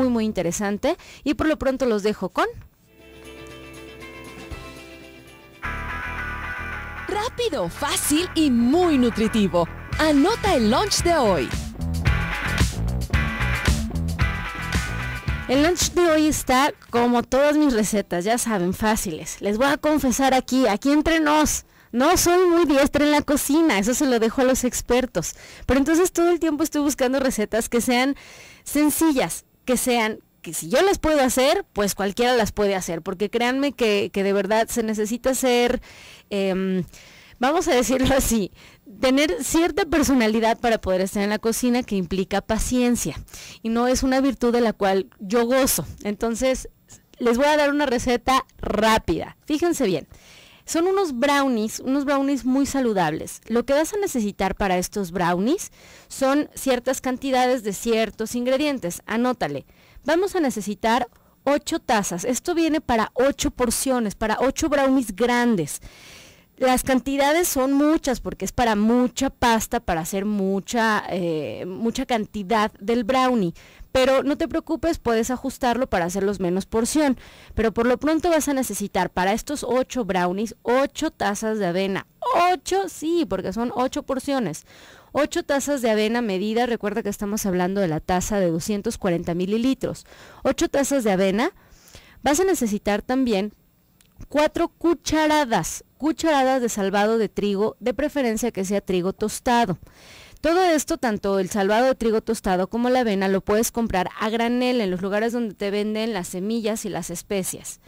muy muy interesante y por lo pronto los dejo con... Rápido, fácil y muy nutritivo. Anota el lunch de hoy. El lunch de hoy está como todas mis recetas, ya saben, fáciles. Les voy a confesar aquí, aquí entre nos. No soy muy diestra en la cocina, eso se lo dejo a los expertos. Pero entonces todo el tiempo estoy buscando recetas que sean sencillas, que sean que si yo las puedo hacer, pues cualquiera las puede hacer, porque créanme que, de verdad se necesita ser, em, vamos a decirlo así, tener cierta personalidad para poder estar en la cocina que implica paciencia y no es una virtud de la cual yo gozo. Entonces, les voy a dar una receta rápida, fíjense bien. Son unos brownies, unos brownies muy saludables. Lo que vas a necesitar para estos brownies son ciertas cantidades de ciertos ingredientes. Anótale. Vamos a necesitar 8 tazas. Esto viene para 8 porciones, para 8 brownies grandes. Las cantidades son muchas porque es para mucha pasta, para hacer mucha, eh, mucha cantidad del brownie pero no te preocupes, puedes ajustarlo para hacerlos menos porción. Pero por lo pronto vas a necesitar para estos 8 brownies 8 tazas de avena. 8, sí, porque son 8 porciones. 8 tazas de avena medida, recuerda que estamos hablando de la taza de 240 mililitros. 8 tazas de avena. Vas a necesitar también 4 cucharadas, cucharadas de salvado de trigo, de preferencia que sea trigo tostado. Todo esto, tanto el salvado de trigo tostado como la avena, lo puedes comprar a granel en los lugares donde te venden las semillas y las especias.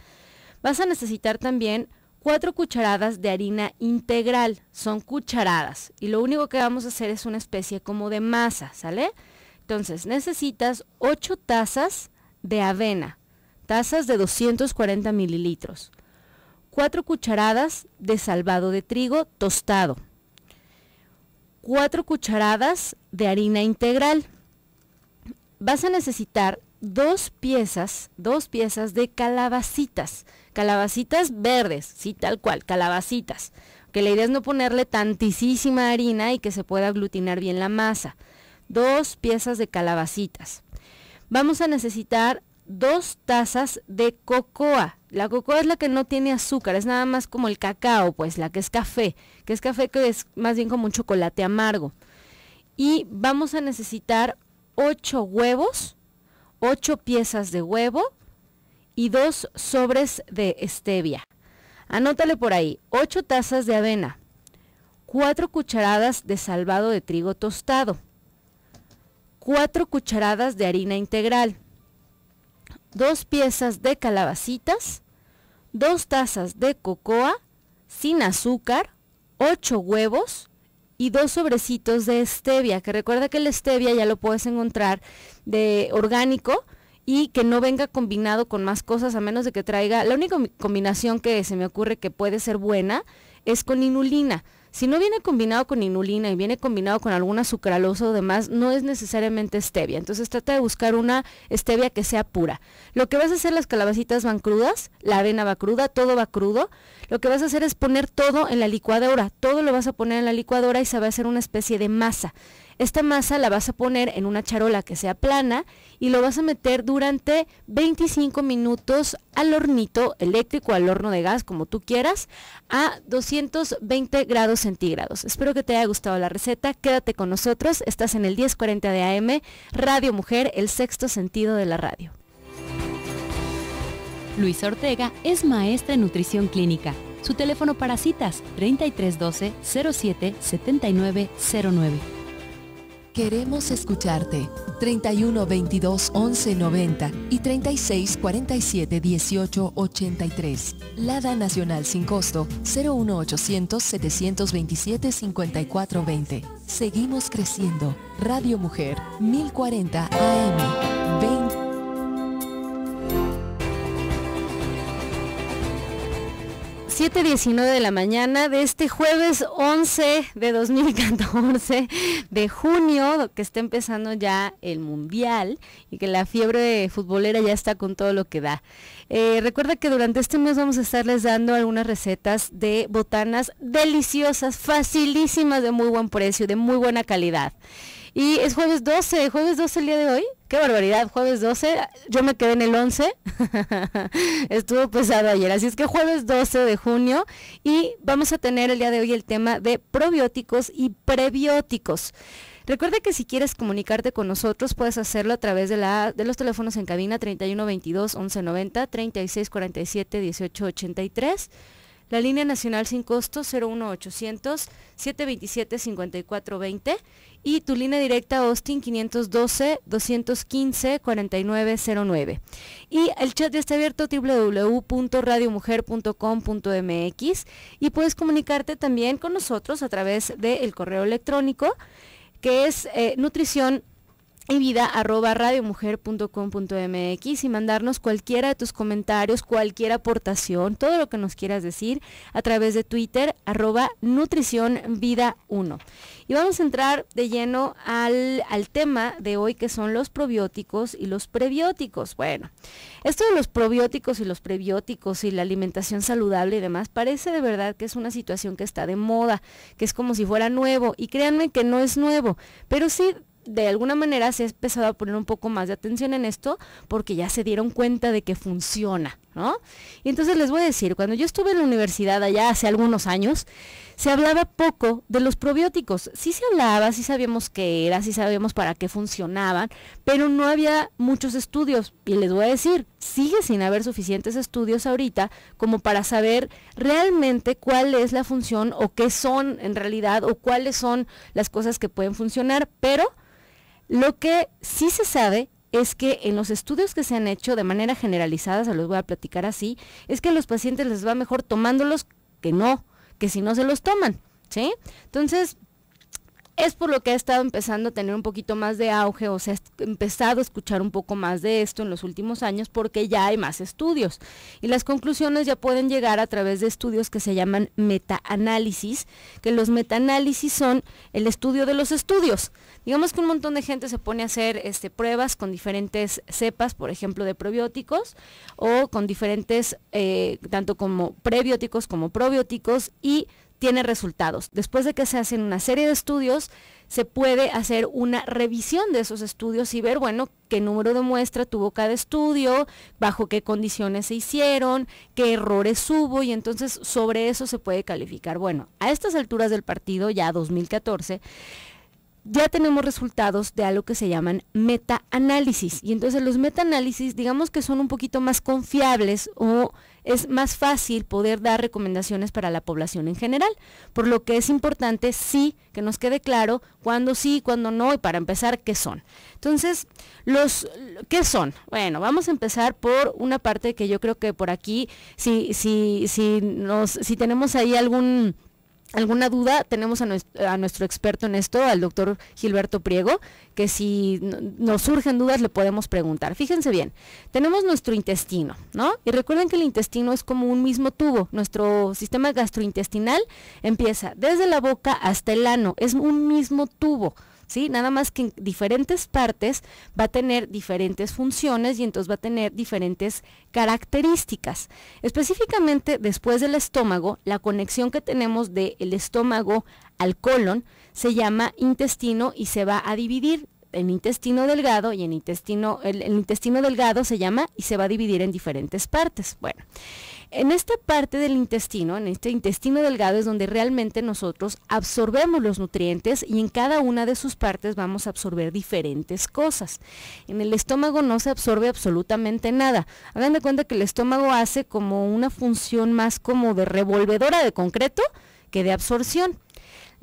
Vas a necesitar también 4 cucharadas de harina integral, son cucharadas, y lo único que vamos a hacer es una especie como de masa, ¿sale? Entonces necesitas 8 tazas de avena, tazas de 240 mililitros, 4 cucharadas de salvado de trigo tostado, 4 cucharadas de harina integral. Vas a necesitar dos piezas, dos piezas de calabacitas, calabacitas verdes, sí, tal cual, calabacitas, que la idea es no ponerle tantísima harina y que se pueda aglutinar bien la masa. Dos piezas de calabacitas. Vamos a necesitar dos tazas de cocoa. La cocoa es la que no tiene azúcar, es nada más como el cacao, pues la que es café, que es café que es más bien como un chocolate amargo. Y vamos a necesitar ...ocho huevos, ...ocho piezas de huevo y dos sobres de stevia. Anótale por ahí, ...ocho tazas de avena, ...cuatro cucharadas de salvado de trigo tostado, ...cuatro cucharadas de harina integral, Dos piezas de calabacitas, dos tazas de cocoa sin azúcar, ocho huevos y dos sobrecitos de stevia, que recuerda que el stevia ya lo puedes encontrar de orgánico y que no venga combinado con más cosas a menos de que traiga, la única combinación que se me ocurre que puede ser buena es con inulina. Si no viene combinado con inulina y viene combinado con algún sucralosa o demás, no es necesariamente stevia. Entonces trata de buscar una stevia que sea pura. Lo que vas a hacer, las calabacitas van crudas, la avena va cruda, todo va crudo. Lo que vas a hacer es poner todo en la licuadora. Todo lo vas a poner en la licuadora y se va a hacer una especie de masa. Esta masa la vas a poner en una charola que sea plana y lo vas a meter durante 25 minutos al hornito eléctrico, al horno de gas, como tú quieras, a 220 grados centígrados. Espero que te haya gustado la receta. Quédate con nosotros. Estás en el 1040 de AM, Radio Mujer, el sexto sentido de la radio. Luis Ortega es maestra en nutrición clínica. Su teléfono para citas 3312 07 Queremos escucharte. 31 22 11 90 y 36 47 18 83. Lada Nacional sin costo 01 800 727 54 20. Seguimos creciendo. Radio Mujer 1040 AM. 7.19 de la mañana de este jueves 11 de 2014 de junio, que está empezando ya el Mundial y que la fiebre futbolera ya está con todo lo que da. Eh, recuerda que durante este mes vamos a estarles dando algunas recetas de botanas deliciosas, facilísimas, de muy buen precio, de muy buena calidad. Y es jueves 12, jueves 12 el día de hoy. Qué barbaridad, jueves 12, yo me quedé en el 11, estuvo pesado ayer, así es que jueves 12 de junio y vamos a tener el día de hoy el tema de probióticos y prebióticos. Recuerda que si quieres comunicarte con nosotros puedes hacerlo a través de, la, de los teléfonos en cabina 3122 1190 3647 1883. La línea nacional sin costo 01800 727 5420 y tu línea directa Austin 512-215-4909. Y el chat ya está abierto www.radiomujer.com.mx y puedes comunicarte también con nosotros a través del correo electrónico que es eh, nutrición y vida arroba mx y mandarnos cualquiera de tus comentarios, cualquier aportación, todo lo que nos quieras decir a través de Twitter arroba nutrición vida 1. Y vamos a entrar de lleno al, al tema de hoy que son los probióticos y los prebióticos. Bueno, esto de los probióticos y los prebióticos y la alimentación saludable y demás parece de verdad que es una situación que está de moda, que es como si fuera nuevo y créanme que no es nuevo, pero sí de alguna manera se ha empezado a poner un poco más de atención en esto porque ya se dieron cuenta de que funciona, ¿no? Y entonces les voy a decir, cuando yo estuve en la universidad allá hace algunos años, se hablaba poco de los probióticos. Sí se hablaba, sí sabíamos qué era, sí sabíamos para qué funcionaban, pero no había muchos estudios. Y les voy a decir, sigue sin haber suficientes estudios ahorita como para saber realmente cuál es la función o qué son en realidad o cuáles son las cosas que pueden funcionar, pero lo que sí se sabe es que en los estudios que se han hecho de manera generalizada, se los voy a platicar así, es que a los pacientes les va mejor tomándolos que no, que si no se los toman, ¿sí? Entonces, es por lo que ha estado empezando a tener un poquito más de auge o se ha empezado a escuchar un poco más de esto en los últimos años porque ya hay más estudios y las conclusiones ya pueden llegar a través de estudios que se llaman metaanálisis, que los metaanálisis son el estudio de los estudios. Digamos que un montón de gente se pone a hacer este, pruebas con diferentes cepas, por ejemplo, de probióticos o con diferentes, eh, tanto como prebióticos como probióticos y tiene resultados. Después de que se hacen una serie de estudios, se puede hacer una revisión de esos estudios y ver, bueno, qué número de muestra tuvo cada estudio, bajo qué condiciones se hicieron, qué errores hubo y entonces sobre eso se puede calificar. Bueno, a estas alturas del partido, ya 2014, ya tenemos resultados de algo que se llaman metaanálisis. Y entonces los metaanálisis, digamos que son un poquito más confiables o es más fácil poder dar recomendaciones para la población en general, por lo que es importante sí que nos quede claro cuándo sí, cuándo no y para empezar qué son. Entonces, los ¿qué son? Bueno, vamos a empezar por una parte que yo creo que por aquí si si si nos si tenemos ahí algún alguna duda, tenemos a nuestro, experto en esto, al doctor Gilberto Priego, que si nos surgen dudas le podemos preguntar. Fíjense bien, tenemos nuestro intestino, ¿no? Y recuerden que el intestino es como un mismo tubo. Nuestro sistema gastrointestinal empieza desde la boca hasta el ano, es un mismo tubo. ¿sí? Nada más que en diferentes partes va a tener diferentes funciones y entonces va a tener diferentes características. Específicamente después del estómago, la conexión que tenemos del estómago al colon se llama intestino y se va a dividir en intestino delgado y en intestino, el intestino delgado se llama y se va a dividir en diferentes partes. Bueno, en esta parte del intestino, en este intestino delgado, es donde realmente nosotros absorbemos los nutrientes y en cada una de sus partes vamos a absorber diferentes cosas. En el estómago no se absorbe absolutamente nada. Hagan de cuenta que el estómago hace como una función más como de revolvedora de concreto que de absorción.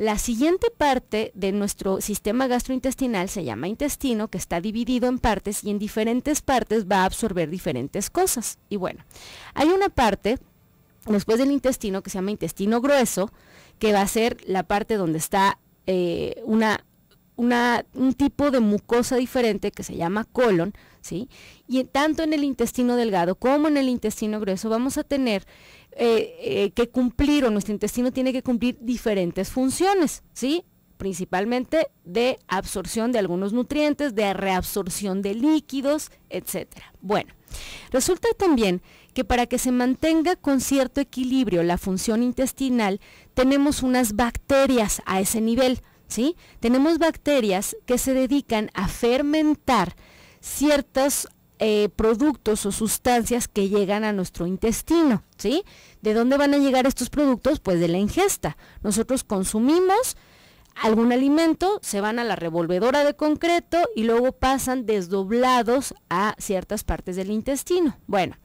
La siguiente parte de nuestro sistema gastrointestinal se llama intestino, que está dividido en partes y en diferentes partes va a absorber diferentes cosas. Y bueno, hay una parte después del intestino que se llama intestino grueso, que va a ser la parte donde está eh, un tipo de mucosa diferente que se llama colon, ¿sí? Y tanto en el intestino delgado como en el intestino grueso vamos a tener eh, eh, que cumplir o nuestro intestino tiene que cumplir diferentes funciones, ¿sí? Principalmente de absorción de algunos nutrientes, de reabsorción de líquidos, etcétera. Bueno, resulta también que para que se mantenga con cierto equilibrio la función intestinal, tenemos unas bacterias a ese nivel, ¿sí? Tenemos bacterias que se dedican a fermentar ciertas eh, productos o sustancias que llegan a nuestro intestino, ¿sí? ¿De dónde van a llegar estos productos? Pues de la ingesta. Nosotros consumimos algún alimento, se van a la revolvedora de concreto y luego pasan desdoblados a ciertas partes del intestino. Bueno,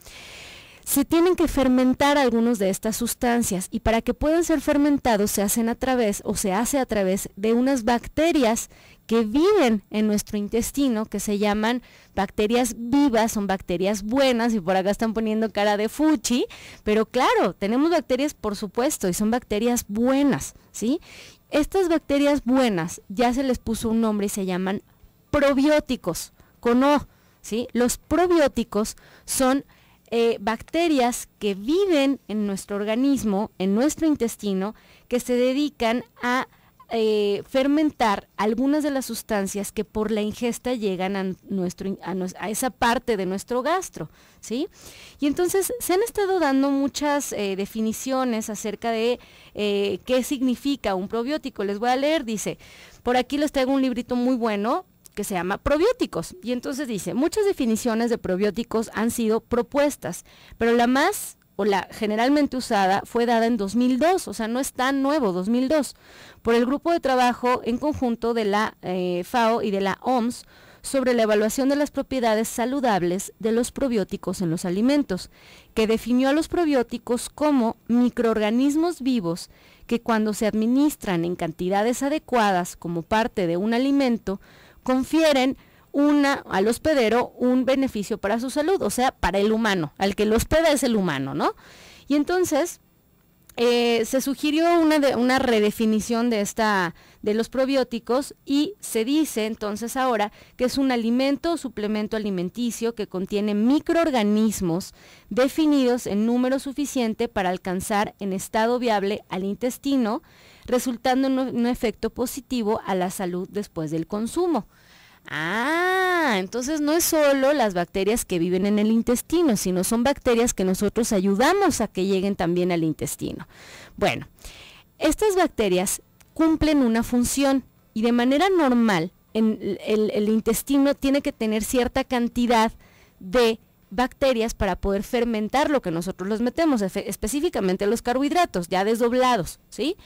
se tienen que fermentar algunos de estas sustancias y para que puedan ser fermentados se hacen a través o se hace a través de unas bacterias que viven en nuestro intestino, que se llaman bacterias vivas, son bacterias buenas y por acá están poniendo cara de fuchi, pero claro, tenemos bacterias por supuesto y son bacterias buenas, ¿sí? Estas bacterias buenas ya se les puso un nombre y se llaman probióticos, con O, ¿sí? Los probióticos son eh, bacterias que viven en nuestro organismo, en nuestro intestino, que se dedican a eh, fermentar algunas de las sustancias que por la ingesta llegan a, nuestro, a, esa parte de nuestro gastro, ¿sí? Y entonces se han estado dando muchas eh, definiciones acerca de eh, qué significa un probiótico. Les voy a leer, dice, por aquí les traigo un librito muy bueno, que se llama probióticos. Y entonces dice, muchas definiciones de probióticos han sido propuestas, pero la más o la generalmente usada fue dada en 2002, o sea, no es tan nuevo, 2002, por el grupo de trabajo en conjunto de la eh, FAO y de la OMS sobre la evaluación de las propiedades saludables de los probióticos en los alimentos, que definió a los probióticos como microorganismos vivos que cuando se administran en cantidades adecuadas como parte de un alimento, confieren una, al hospedero un beneficio para su salud, o sea, para el humano, al que lo hospeda es el humano, ¿no? Y entonces eh, se sugirió una, una redefinición de, esta, de los probióticos y se dice entonces ahora que es un alimento o suplemento alimenticio que contiene microorganismos definidos en número suficiente para alcanzar en estado viable al intestino, resultando en un efecto positivo a la salud después del consumo. Ah, entonces no es solo las bacterias que viven en el intestino, sino son bacterias que nosotros ayudamos a que lleguen también al intestino. Bueno, estas bacterias cumplen una función y de manera normal el, el, intestino tiene que tener cierta cantidad de bacterias para poder fermentar lo que nosotros los metemos, específicamente los carbohidratos ya desdoblados, ¿sí?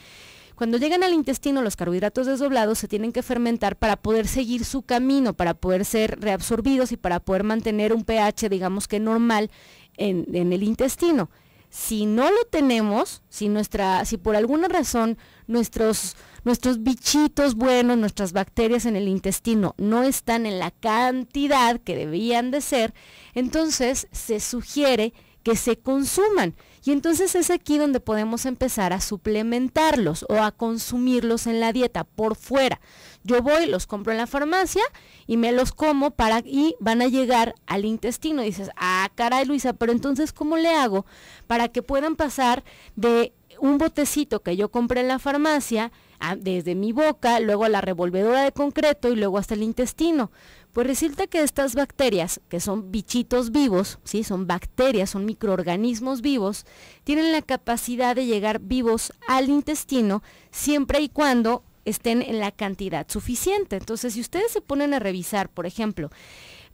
Cuando llegan al intestino, los carbohidratos desdoblados se tienen que fermentar para poder seguir su camino, para poder ser reabsorbidos y para poder mantener un pH, digamos que normal, en, el intestino. Si no lo tenemos, si, nuestra, si por alguna razón nuestros, nuestros bichitos buenos, nuestras bacterias en el intestino no están en la cantidad que debían de ser, entonces se sugiere que se consuman. Y entonces es aquí donde podemos empezar a suplementarlos o a consumirlos en la dieta por fuera. Yo voy, los compro en la farmacia y me los como para y van a llegar al intestino. dices, ah, caray Luisa, pero entonces ¿cómo le hago para que puedan pasar de un botecito que yo compré en la farmacia desde mi boca, luego a la revolvedora de concreto y luego hasta el intestino. Pues resulta que estas bacterias, que son bichitos vivos, ¿sí? son bacterias, son microorganismos vivos, tienen la capacidad de llegar vivos al intestino siempre y cuando estén en la cantidad suficiente. Entonces, si ustedes se ponen a revisar, por ejemplo,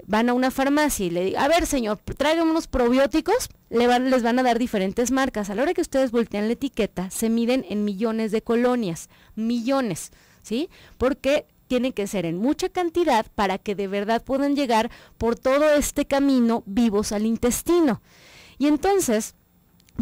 van a una farmacia y le digan, a ver señor, traigan unos probióticos, le les van a dar diferentes marcas. A la hora que ustedes voltean la etiqueta, se miden en millones de colonias, millones, ¿sí? Porque tienen que ser en mucha cantidad para que de verdad puedan llegar por todo este camino vivos al intestino. Y entonces,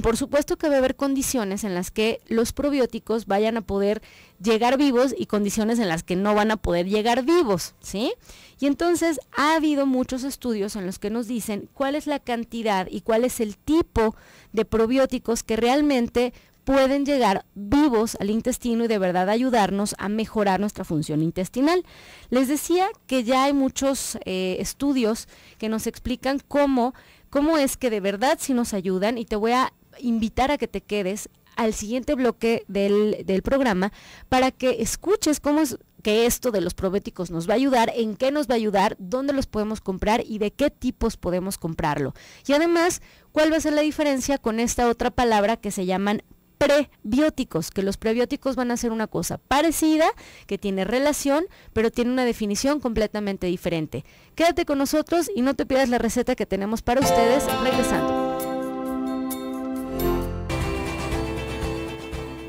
por supuesto que va a haber condiciones en las que los probióticos vayan a poder llegar vivos y condiciones en las que no van a poder llegar vivos, ¿sí? Y entonces ha habido muchos estudios en los que nos dicen cuál es la cantidad y cuál es el tipo de probióticos que realmente pueden llegar vivos al intestino y de verdad ayudarnos a mejorar nuestra función intestinal. Les decía que ya hay muchos eh, estudios que nos explican cómo, cómo es que de verdad sí nos ayudan y te voy a invitar a que te quedes al siguiente bloque del, programa para que escuches cómo es que esto de los probéticos nos va a ayudar, en qué nos va a ayudar, dónde los podemos comprar y de qué tipos podemos comprarlo. Y además, cuál va a ser la diferencia con esta otra palabra que se llaman prebióticos, que los prebióticos van a ser una cosa parecida, que tiene relación, pero tiene una definición completamente diferente. Quédate con nosotros y no te pierdas la receta que tenemos para ustedes regresando.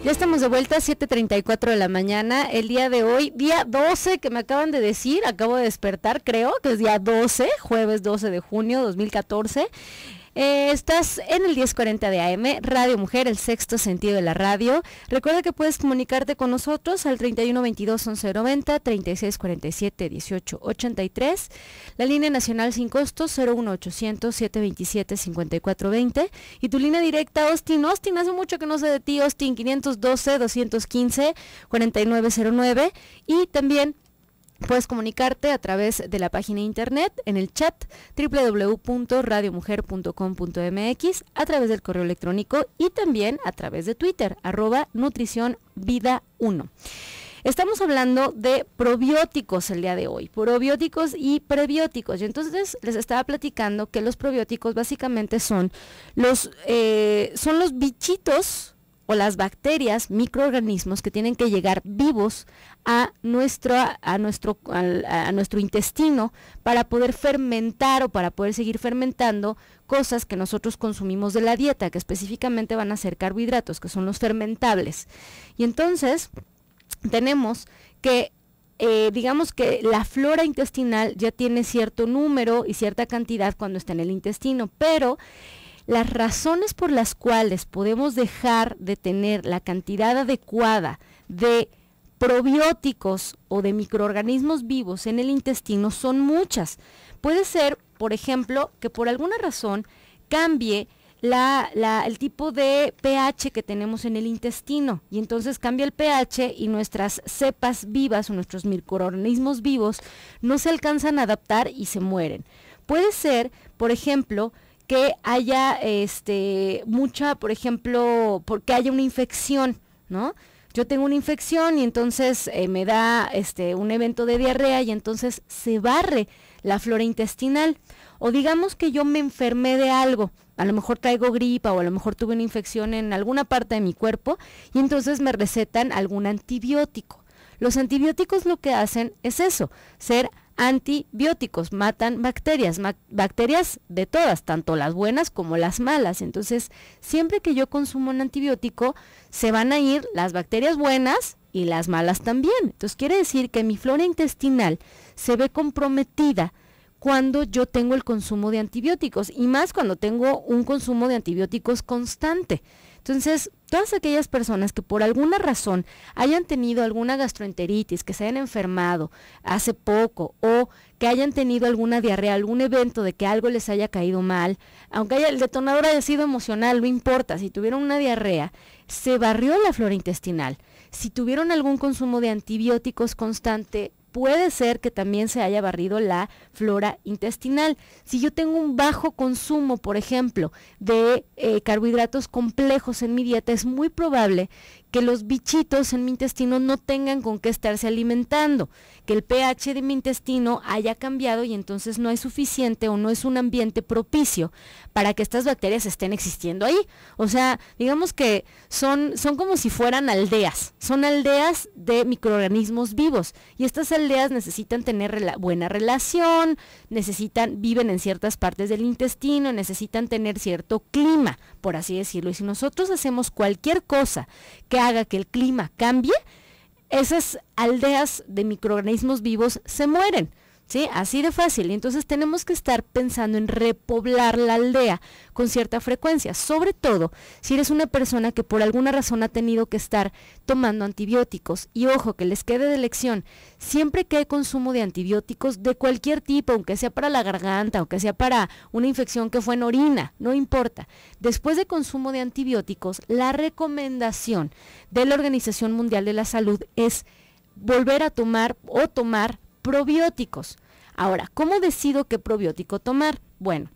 Ya estamos de vuelta, 7.34 de la mañana, el día de hoy, día 12, que me acaban de decir, acabo de despertar, creo que es día 12, jueves 12 de junio 2014. Eh, estás en el 1040 de AM, Radio Mujer, el sexto sentido de la radio. Recuerda que puedes comunicarte con nosotros al 3122-1190, 3647-1883, la línea nacional sin costo 01800-727-5420 y tu línea directa Austin. Austin, hace mucho que no sé de ti, Austin 512-215-4909 y también Puedes comunicarte a través de la página internet, en el chat www.radiomujer.com.mx, a través del correo electrónico y también a través de Twitter, arroba nutrición vida 1. Estamos hablando de probióticos el día de hoy, probióticos y prebióticos. Y entonces les estaba platicando que los probióticos básicamente son los, eh, son los bichitos o las bacterias, microorganismos que tienen que llegar vivos a nuestro, a nuestro, nuestro intestino para poder fermentar o para poder seguir fermentando cosas que nosotros consumimos de la dieta, que específicamente van a ser carbohidratos, que son los fermentables. Y entonces tenemos que eh, digamos que la flora intestinal ya tiene cierto número y cierta cantidad cuando está en el intestino, pero las razones por las cuales podemos dejar de tener la cantidad adecuada de probióticos o de microorganismos vivos en el intestino son muchas. Puede ser, por ejemplo, que por alguna razón cambie el tipo de pH que tenemos en el intestino. Y entonces cambia el pH y nuestras cepas vivas o nuestros microorganismos vivos no se alcanzan a adaptar y se mueren. Puede ser, por ejemplo, que haya este mucha, por ejemplo, porque haya una infección, ¿no? Yo tengo una infección y entonces eh, me da este un evento de diarrea y entonces se barre la flora intestinal. O digamos que yo me enfermé de algo, a lo mejor traigo gripa o a lo mejor tuve una infección en alguna parte de mi cuerpo y entonces me recetan algún antibiótico. Los antibióticos lo que hacen es eso, ser antibióticos, matan bacterias, bacterias de todas, tanto las buenas como las malas. Entonces, siempre que yo consumo un antibiótico, se van a ir las bacterias buenas y las malas también. Entonces, quiere decir que mi flora intestinal se ve comprometida cuando yo tengo el consumo de antibióticos y más cuando tengo un consumo de antibióticos constante. Entonces, todas aquellas personas que por alguna razón hayan tenido alguna gastroenteritis, que se hayan enfermado hace poco o que hayan tenido alguna diarrea, algún evento de que algo les haya caído mal, aunque haya, el detonador haya sido emocional, no importa, si tuvieron una diarrea, se barrió la flora intestinal. Si tuvieron algún consumo de antibióticos constante, puede ser que también se haya barrido la flora intestinal. Si yo tengo un bajo consumo, por ejemplo, de eh, carbohidratos complejos en mi dieta, es muy probable que los bichitos en mi intestino no tengan con qué estarse alimentando, que el pH de mi intestino haya cambiado y entonces no es suficiente o no es un ambiente propicio para que estas bacterias estén existiendo ahí. O sea, digamos que son, son como si fueran aldeas, son aldeas de microorganismos vivos y estas aldeas necesitan tener buena relación, necesitan, viven en ciertas partes del intestino, necesitan tener cierto clima, por así decirlo. Y si nosotros hacemos cualquier cosa que haga que el clima cambie, esas aldeas de microorganismos vivos se mueren. ¿Sí? Así de fácil. Entonces tenemos que estar pensando en repoblar la aldea con cierta frecuencia, sobre todo si eres una persona que por alguna razón ha tenido que estar tomando antibióticos. Y ojo, que les quede de lección, siempre que hay consumo de antibióticos de cualquier tipo, aunque sea para la garganta, o que sea para una infección que fue en orina, no importa. Después de consumo de antibióticos, la recomendación de la Organización Mundial de la Salud es volver a tomar o tomar probióticos. Ahora, ¿cómo decido qué probiótico tomar? Bueno,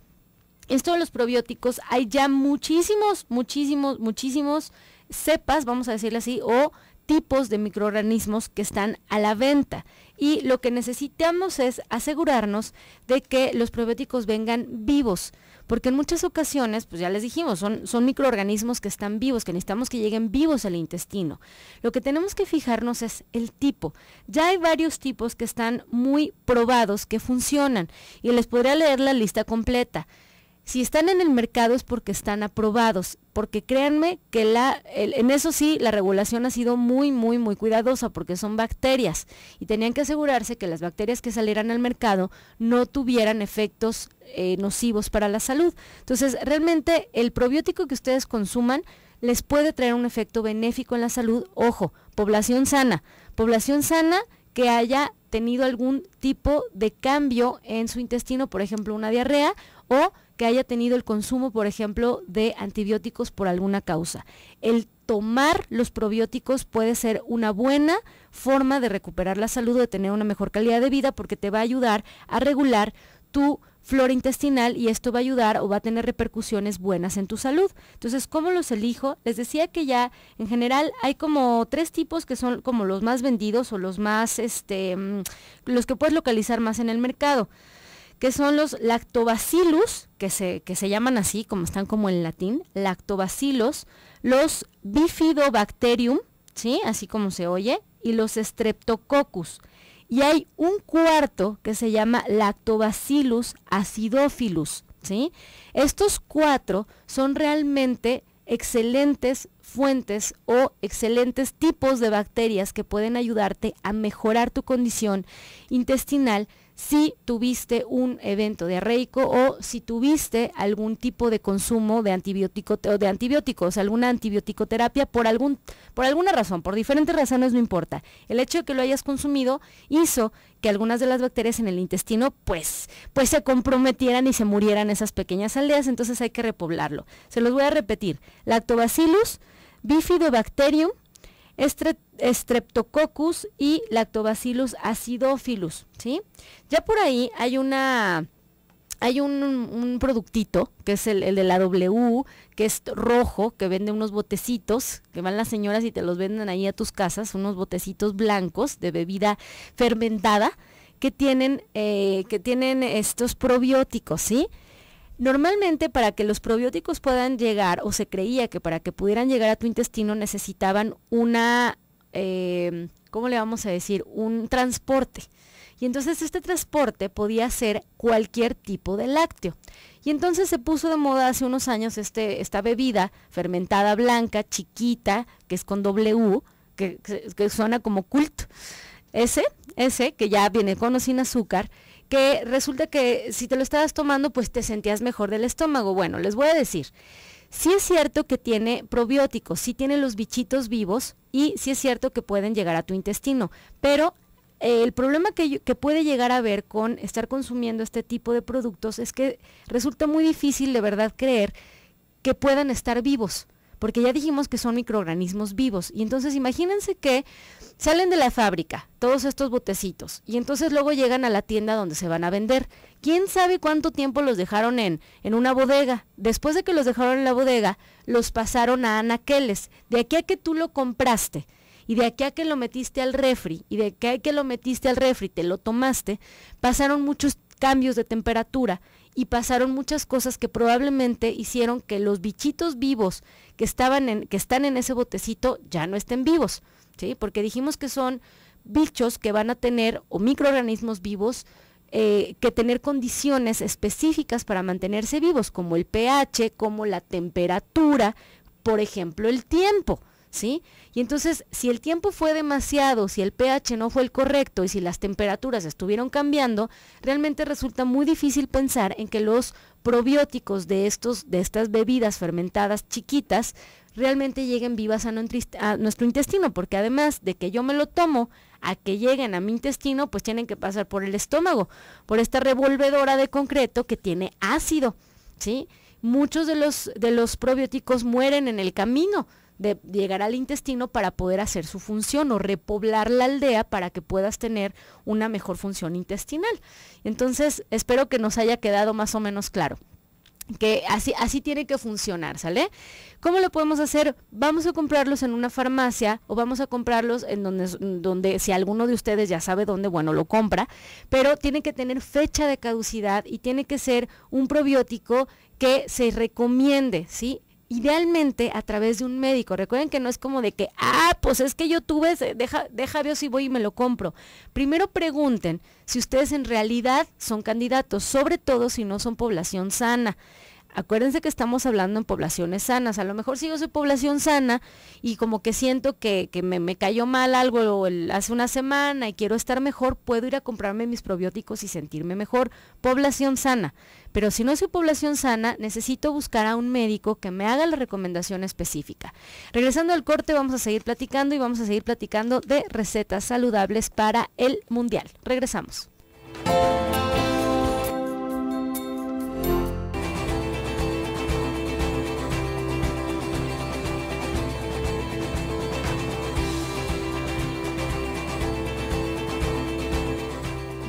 esto todos los probióticos hay ya muchísimos, muchísimos, muchísimos cepas, vamos a decirle así, o tipos de microorganismos que están a la venta y lo que necesitamos es asegurarnos de que los probióticos vengan vivos, porque en muchas ocasiones, pues ya les dijimos, son, son microorganismos que están vivos, que necesitamos que lleguen vivos al intestino. Lo que tenemos que fijarnos es el tipo. Ya hay varios tipos que están muy probados, que funcionan, y les podría leer la lista completa. Si están en el mercado es porque están aprobados, porque créanme que la, en eso sí la regulación ha sido muy, muy, muy cuidadosa porque son bacterias y tenían que asegurarse que las bacterias que salieran al mercado no tuvieran efectos eh, nocivos para la salud. Entonces, realmente el probiótico que ustedes consuman les puede traer un efecto benéfico en la salud. Ojo, población sana. Población sana que haya tenido algún tipo de cambio en su intestino, por ejemplo, una diarrea o que haya tenido el consumo, por ejemplo, de antibióticos por alguna causa. El tomar los probióticos puede ser una buena forma de recuperar la salud o de tener una mejor calidad de vida porque te va a ayudar a regular tu flora intestinal y esto va a ayudar o va a tener repercusiones buenas en tu salud. Entonces, ¿cómo los elijo? Les decía que ya en general hay como tres tipos que son como los más vendidos o los más, este, mm, los que puedes localizar más en el mercado, que son los lactobacillus, que se, llaman así, como están como en latín, lactobacilos, los bifidobacterium, ¿sí? Así como se oye, y los streptococcus. Y hay un cuarto que se llama lactobacillus acidophilus, ¿sí? Estos cuatro son realmente excelentes fuentes o excelentes tipos de bacterias que pueden ayudarte a mejorar tu condición intestinal si tuviste un evento diarreico o si tuviste algún tipo de consumo de antibiótico o de antibióticos, alguna antibióticoterapia por algún por alguna razón, por diferentes razones no importa. El hecho de que lo hayas consumido hizo que algunas de las bacterias en el intestino pues pues se comprometieran y se murieran esas pequeñas aldeas, entonces hay que repoblarlo. Se los voy a repetir. Lactobacillus Bifidobacterium, Streptococcus y Lactobacillus acidophilus, ¿sí? Ya por ahí hay una hay un, productito, que es el, de la W, que es rojo, que vende unos botecitos, que van las señoras y te los venden ahí a tus casas, unos botecitos blancos de bebida fermentada, que tienen, eh, que tienen estos probióticos, ¿sí? Normalmente para que los probióticos puedan llegar, o se creía que para que pudieran llegar a tu intestino necesitaban una, eh, ¿cómo le vamos a decir? Un transporte. Y entonces este transporte podía ser cualquier tipo de lácteo. Y entonces se puso de moda hace unos años este, esta bebida fermentada blanca, chiquita, que es con W, que, que, suena como cult. Ese, ese, que ya viene con o sin azúcar que resulta que si te lo estabas tomando, pues te sentías mejor del estómago. Bueno, les voy a decir, sí es cierto que tiene probióticos, sí tiene los bichitos vivos y sí es cierto que pueden llegar a tu intestino, pero eh, el problema que, puede llegar a ver con estar consumiendo este tipo de productos es que resulta muy difícil de verdad creer que puedan estar vivos porque ya dijimos que son microorganismos vivos. Y entonces imagínense que salen de la fábrica todos estos botecitos y entonces luego llegan a la tienda donde se van a vender. ¿Quién sabe cuánto tiempo los dejaron en, en una bodega? Después de que los dejaron en la bodega, los pasaron a anaqueles. De aquí a que tú lo compraste y de aquí a que lo metiste al refri y de aquí a que lo metiste al refri, te lo tomaste, pasaron muchos cambios de temperatura y pasaron muchas cosas que probablemente hicieron que los bichitos vivos que estaban en, que están en ese botecito ya no estén vivos, ¿sí? Porque dijimos que son bichos que van a tener o microorganismos vivos eh, que tener condiciones específicas para mantenerse vivos, como el pH, como la temperatura, por ejemplo, el tiempo. ¿sí? Y entonces, si el tiempo fue demasiado, si el pH no fue el correcto y si las temperaturas estuvieron cambiando, realmente resulta muy difícil pensar en que los probióticos de, estos, de estas bebidas fermentadas chiquitas realmente lleguen vivas a, nuestro intestino, porque además de que yo me lo tomo, a que lleguen a mi intestino, pues tienen que pasar por el estómago, por esta revolvedora de concreto que tiene ácido, ¿sí? Muchos de los, de los probióticos mueren en el camino, de llegar al intestino para poder hacer su función o repoblar la aldea para que puedas tener una mejor función intestinal. Entonces, espero que nos haya quedado más o menos claro que así, así tiene que funcionar, ¿sale? ¿Cómo lo podemos hacer? Vamos a comprarlos en una farmacia o vamos a comprarlos en donde, donde si alguno de ustedes ya sabe dónde, bueno, lo compra, pero tiene que tener fecha de caducidad y tiene que ser un probiótico que se recomiende, ¿sí? idealmente a través de un médico. Recuerden que no es como de que, ah, pues es que yo tuve, deja, deja veo si voy y me lo compro. Primero pregunten si ustedes en realidad son candidatos, sobre todo si no son población sana. Acuérdense que estamos hablando en poblaciones sanas. A lo mejor si yo soy población sana y como que siento que, me, cayó mal algo hace una semana y quiero estar mejor, puedo ir a comprarme mis probióticos y sentirme mejor. Población sana. Pero si no soy población sana, necesito buscar a un médico que me haga la recomendación específica. Regresando al corte, vamos a seguir platicando y vamos a seguir platicando de recetas saludables para el mundial. Regresamos.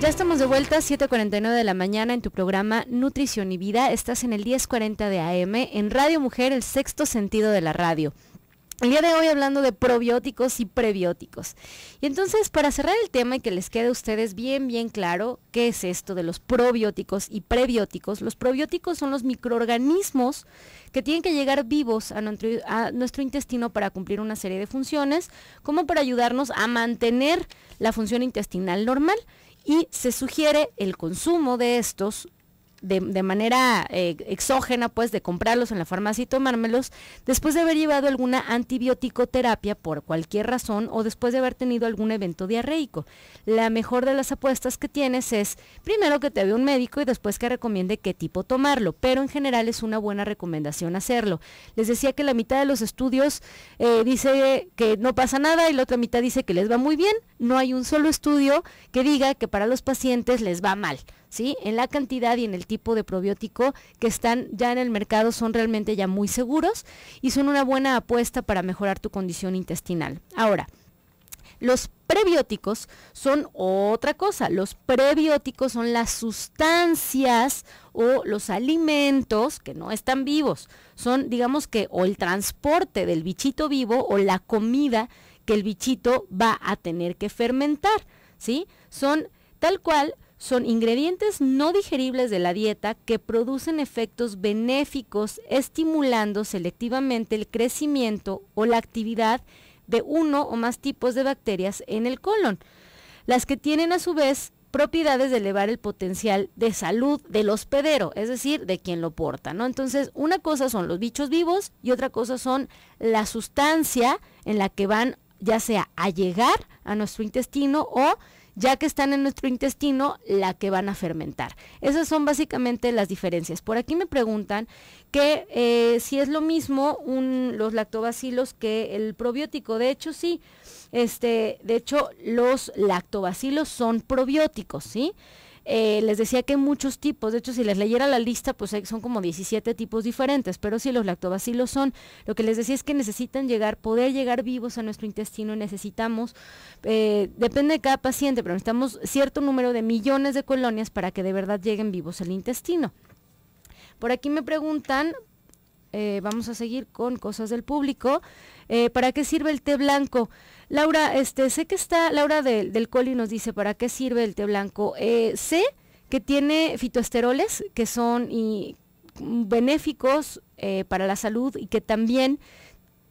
Ya estamos de vuelta, 7.49 de la mañana en tu programa Nutrición y Vida. Estás en el 10.40 de AM en Radio Mujer, el sexto sentido de la radio. El día de hoy hablando de probióticos y prebióticos. Y entonces, para cerrar el tema y que les quede a ustedes bien, bien claro qué es esto de los probióticos y prebióticos, los probióticos son los microorganismos que tienen que llegar vivos a nuestro, a nuestro intestino para cumplir una serie de funciones, como para ayudarnos a mantener la función intestinal normal y se sugiere el consumo de estos de, manera eh, exógena, pues, de comprarlos en la farmacia y tomármelos, después de haber llevado alguna antibiótico-terapia por cualquier razón o después de haber tenido algún evento diarreico. La mejor de las apuestas que tienes es, primero que te vea un médico y después que recomiende qué tipo tomarlo, pero en general es una buena recomendación hacerlo. Les decía que la mitad de los estudios eh, dice que no pasa nada y la otra mitad dice que les va muy bien. No hay un solo estudio que diga que para los pacientes les va mal. ¿sí? En la cantidad y en el tipo de probiótico que están ya en el mercado son realmente ya muy seguros y son una buena apuesta para mejorar tu condición intestinal. Ahora, los prebióticos son otra cosa. Los prebióticos son las sustancias o los alimentos que no están vivos. Son, digamos que, o el transporte del bichito vivo o la comida que el bichito va a tener que fermentar. ¿Sí? Son tal cual son ingredientes no digeribles de la dieta que producen efectos benéficos estimulando selectivamente el crecimiento o la actividad de uno o más tipos de bacterias en el colon, las que tienen a su vez propiedades de elevar el potencial de salud del hospedero, es decir, de quien lo porta, ¿no? Entonces, una cosa son los bichos vivos y otra cosa son la sustancia en la que van ya sea a llegar a nuestro intestino o ya que están en nuestro intestino, la que van a fermentar. Esas son básicamente las diferencias. Por aquí me preguntan que eh, si es lo mismo los lactobacilos que el probiótico. De hecho, sí. Este, de hecho, los lactobacilos son probióticos, ¿sí? Eh, les decía que hay muchos tipos, de hecho si les leyera la lista, pues son como 17 tipos diferentes, pero si los lactobacilos son, lo que les decía es que necesitan llegar, poder llegar vivos a nuestro intestino, necesitamos, eh, depende de cada paciente, pero necesitamos cierto número de millones de colonias para que de verdad lleguen vivos al intestino. Por aquí me preguntan, eh, vamos a seguir con cosas del público. Eh, ¿Para qué sirve el té blanco? Laura, este, sé que está, Laura del del Coli nos dice, ¿para qué sirve el té blanco? Eh, sé que tiene fitoesteroles que son mm, benéficos para la salud y que también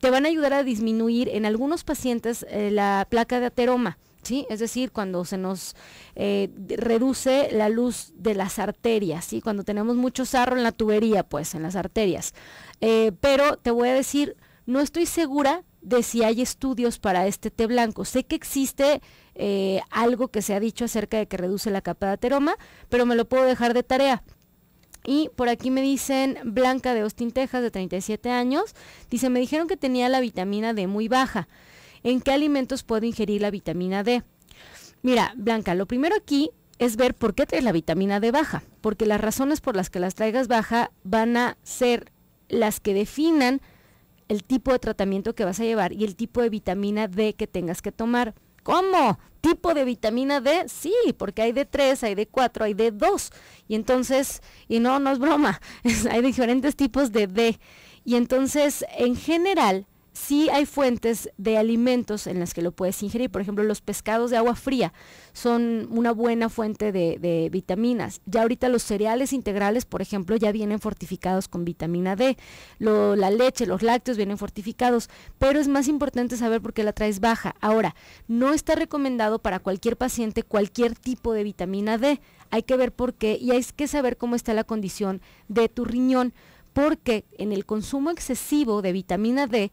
te van a ayudar a disminuir en algunos pacientes la placa de ateroma. ¿Sí? Es decir, cuando se nos reduce la luz de las arterias, ¿sí? Cuando tenemos mucho sarro en la tubería, pues, en las arterias. Eh, pero te voy a decir, no estoy segura de si hay estudios para este té blanco. Sé que existe eh, algo que se ha dicho acerca de que reduce la capa de ateroma, pero me lo puedo dejar de tarea. Y por aquí me dicen Blanca de Austin, Texas, de 37 años. Dice, me dijeron que tenía la vitamina D muy baja. ¿En qué alimentos puedo ingerir la vitamina D? Mira, Blanca, lo primero aquí es ver por qué traes la vitamina D baja, porque las razones por las que las traigas baja van a ser las que definan el tipo de tratamiento que vas a llevar y el tipo de vitamina D que tengas que tomar. ¿Cómo? ¿Tipo de vitamina D? Sí, porque hay de 3, hay de 4, hay de 2. Y entonces, y no, no es broma, hay diferentes tipos de D. Y entonces, en general, sí hay fuentes de alimentos en las que lo puedes ingerir. Por ejemplo, los pescados de agua fría son una buena fuente de, vitaminas. Ya ahorita los cereales integrales, por ejemplo, ya vienen fortificados con vitamina D. la leche, los lácteos vienen fortificados, pero es más importante saber por qué la traes baja. Ahora, no está recomendado para cualquier paciente cualquier tipo de vitamina D. Hay que ver por qué y hay que saber cómo está la condición de tu riñón porque en el consumo excesivo de vitamina D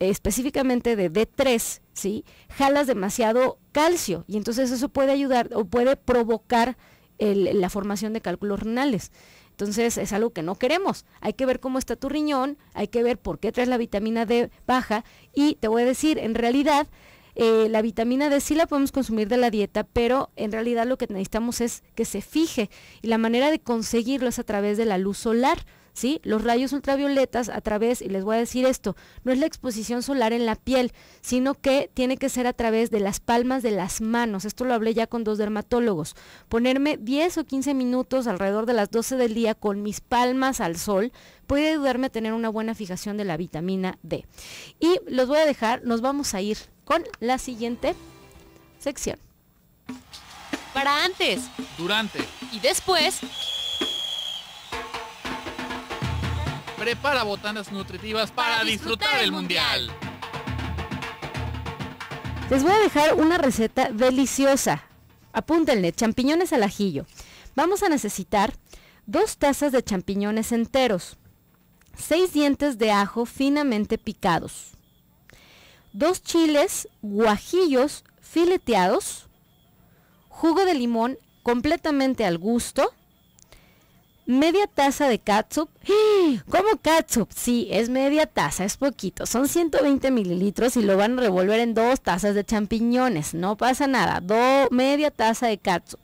específicamente de D3, ¿sí? jalas demasiado calcio y entonces eso puede ayudar o puede provocar la formación de cálculos renales. Entonces es algo que no queremos. Hay que ver cómo está tu riñón, hay que ver por qué traes la vitamina D baja y te voy a decir, en realidad eh, la vitamina D sí la podemos consumir de la dieta, pero en realidad lo que necesitamos es que se fije y la manera de conseguirlo es a través de la luz solar. Los rayos ultravioletas a través, y les voy a decir esto, no es la exposición solar en la piel, sino que tiene que ser a través de las palmas de las manos. Esto lo hablé ya con dos dermatólogos. Ponerme 10 o 15 minutos alrededor de las 12 del día con mis palmas al sol puede ayudarme a tener una buena fijación de la vitamina D. Y los voy a dejar, nos vamos a ir con la siguiente sección. Para antes, durante y después Prepara botanas nutritivas para, disfrutar, el mundial. Les voy a dejar una receta deliciosa. Apúntenle, champiñones al ajillo. Vamos a necesitar dos tazas de champiñones enteros, seis dientes de ajo finamente picados, dos chiles guajillos fileteados, jugo de limón completamente al gusto, media taza de catsup. ¡Ah! ¿Cómo catsup? Sí, es media taza, es poquito. Son 120 mililitros y lo van a revolver en dos tazas de champiñones. No pasa nada. media taza de catsup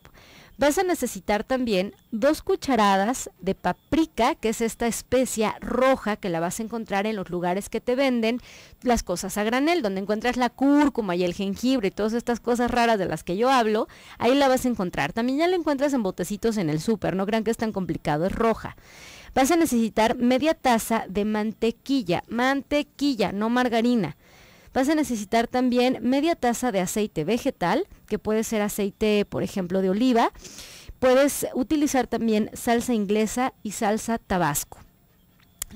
vas a necesitar también dos cucharadas de paprika, que es esta especia roja que la vas a encontrar en los lugares que te venden las cosas a granel, donde encuentras la cúrcuma y el jengibre y todas estas cosas raras de las que yo hablo, ahí la vas a encontrar. También ya la encuentras en botecitos en el súper, no crean que es tan complicado, es roja. Vas a necesitar media taza de mantequilla, mantequilla, no margarina Vas a necesitar también media taza de aceite vegetal, que puede ser aceite, por ejemplo, de oliva. Puedes utilizar también salsa inglesa y salsa tabasco.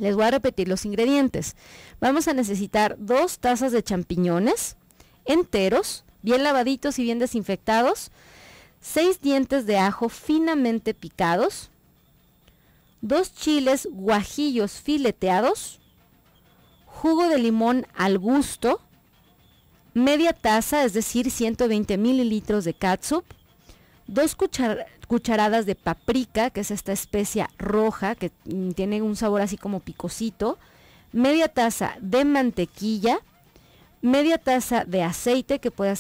Les voy a repetir los ingredientes. Vamos a necesitar dos tazas de champiñones enteros, bien lavaditos y bien desinfectados, seis dientes de ajo finamente picados, dos chiles guajillos fileteados, jugo de limón al gusto, media taza, es decir, 120 mililitros de catsup, dos cucharadas de paprika, que es esta especia roja que mm, tiene un sabor así como picosito, media taza de mantequilla, media taza de aceite que puede,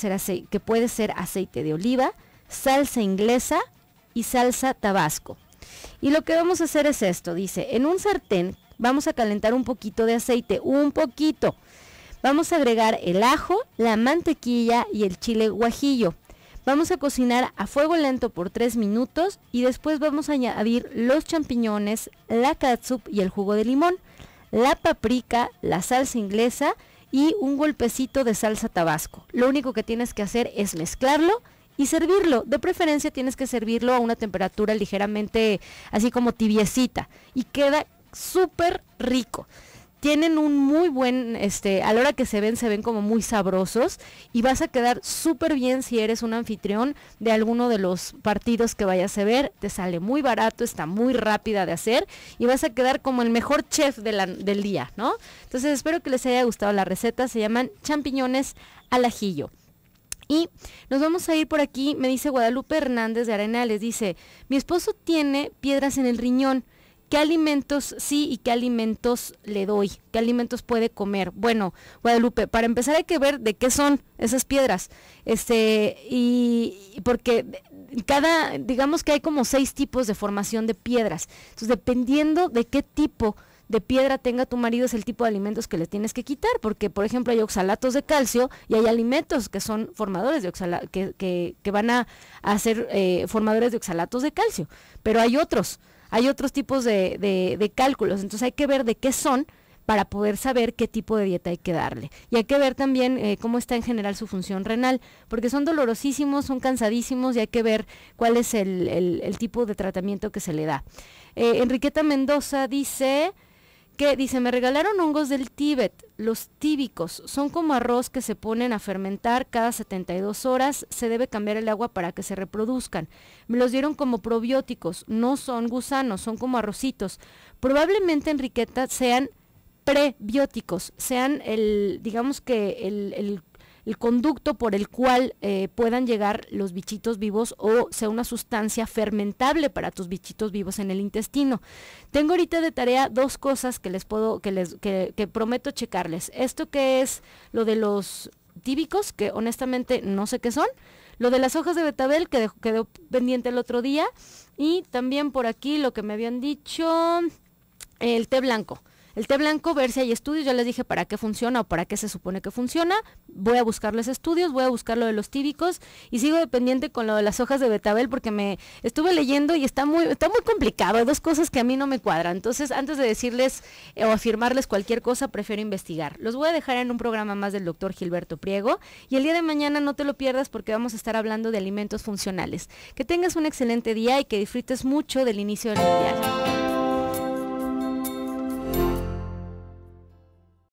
que puede ser aceite de oliva, salsa inglesa y salsa tabasco. Y lo que vamos a hacer es esto, dice, en un sartén vamos a calentar un poquito de aceite, un poquito, Vamos a agregar el ajo, la mantequilla y el chile guajillo. Vamos a cocinar a fuego lento por 3 minutos y después vamos a añadir los champiñones, la catsup y el jugo de limón, la paprika, la salsa inglesa y un golpecito de salsa tabasco. Lo único que tienes que hacer es mezclarlo y servirlo. De preferencia tienes que servirlo a una temperatura ligeramente así como tibiecita y queda súper rico tienen un muy buen, este, a la hora que se ven, se ven como muy sabrosos y vas a quedar súper bien si eres un anfitrión de alguno de los partidos que vayas a ver, te sale muy barato, está muy rápida de hacer y vas a quedar como el mejor chef del día, ¿no? Entonces espero que les haya gustado la receta, se llaman champiñones al ajillo. Y nos vamos a ir por aquí, me dice Guadalupe Hernández de Arena, les dice, mi esposo tiene piedras en el riñón, ¿Qué alimentos sí y qué alimentos le doy? ¿Qué alimentos puede comer? Bueno, Guadalupe, para empezar hay que ver de qué son esas piedras. Este, y porque cada, digamos que hay como seis tipos de formación de piedras. Entonces, dependiendo de qué tipo de piedra tenga tu marido es el tipo de alimentos que le tienes que quitar, porque por ejemplo hay oxalatos de calcio y hay alimentos que son formadores de que, van a, hacer ser eh, formadores de oxalatos de calcio, pero hay otros hay otros tipos de, de, cálculos, entonces hay que ver de qué son para poder saber qué tipo de dieta hay que darle. Y hay que ver también eh, cómo está en general su función renal, porque son dolorosísimos, son cansadísimos y hay que ver cuál es el, el, tipo de tratamiento que se le da. Eh, Enriqueta Mendoza dice, que dice, me regalaron hongos del Tíbet, los tíbicos, son como arroz que se ponen a fermentar cada 72 horas, se debe cambiar el agua para que se reproduzcan. Me los dieron como probióticos, no son gusanos, son como arrocitos. Probablemente, Enriqueta, sean prebióticos, sean el, digamos que el, el el conducto por el cual eh, puedan llegar los bichitos vivos o sea una sustancia fermentable para tus bichitos vivos en el intestino. Tengo ahorita de tarea dos cosas que les puedo, que les, que, que prometo checarles. Esto que es lo de los tíbicos, que honestamente no sé qué son. Lo de las hojas de betabel, que quedó pendiente el otro día. Y también por aquí lo que me habían dicho, el té blanco. El té blanco, ver si hay estudios, ya les dije para qué funciona o para qué se supone que funciona. Voy a buscar los estudios, voy a buscar lo de los tíbicos y sigo dependiente con lo de las hojas de betabel porque me estuve leyendo y está muy, está muy complicado. Hay dos cosas que a mí no me cuadran. Entonces, antes de decirles eh, o afirmarles cualquier cosa, prefiero investigar. Los voy a dejar en un programa más del doctor Gilberto Priego y el día de mañana no te lo pierdas porque vamos a estar hablando de alimentos funcionales. Que tengas un excelente día y que disfrutes mucho del inicio del día.